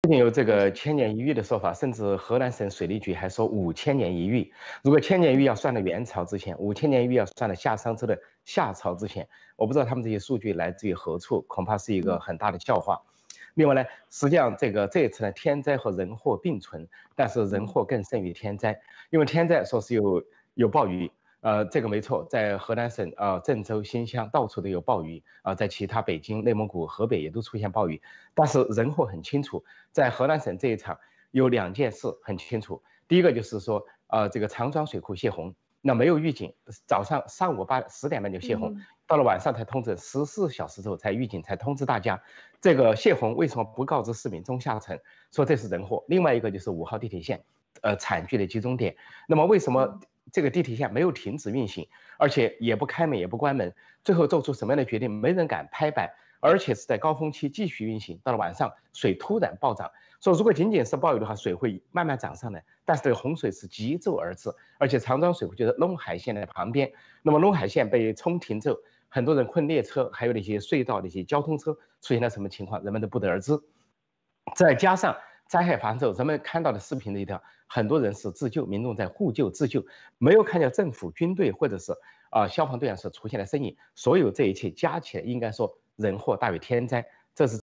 不仅有这个千年一遇的说法，甚至河南省水利局还说五千年一遇。如果千年一遇要算到元朝之前，五千年一遇要算到夏商周的夏朝之前，我不知道他们这些数据来自于何处，恐怕是一个很大的笑话。另外呢，实际上这个这一次呢，天灾和人祸并存，但是人祸更胜于天灾，因为天灾说是有有暴雨。呃，这个没错，在河南省呃郑州新乡到处都有暴雨啊，在其他北京、内蒙古、河北也都出现暴雨。但是人祸很清楚，在河南省这一场有两件事很清楚，第一个就是说呃，这个长庄水库泄洪，那没有预警，早上上午八十点半就泄洪，到了晚上才通知，十四小时之后才预警才通知大家，这个泄洪为什么不告知市民中下层？说这是人祸。另外一个就是五号地铁线，呃惨剧的集中点，那么为什么？这个地铁线没有停止运行，而且也不开门也不关门，最后做出什么样的决定，没人敢拍板，而且是在高峰期继续运行。到了晚上，水突然暴涨，说如果仅仅是暴雨的话，水会慢慢涨上来，但是这个洪水是急骤而至，而且长江水就在陇海线的旁边，那么陇海线被冲停之后，很多人困列车，还有那些隧道那些交通车出现了什么情况，人们都不得而知。再加上。灾害发生后，人们看到的视频里头，很多人是自救，民众在互救自救，没有看见政府、军队或者是啊消防队员所出现的身影。所有这一切加起来，应该说人祸大于天灾，这是。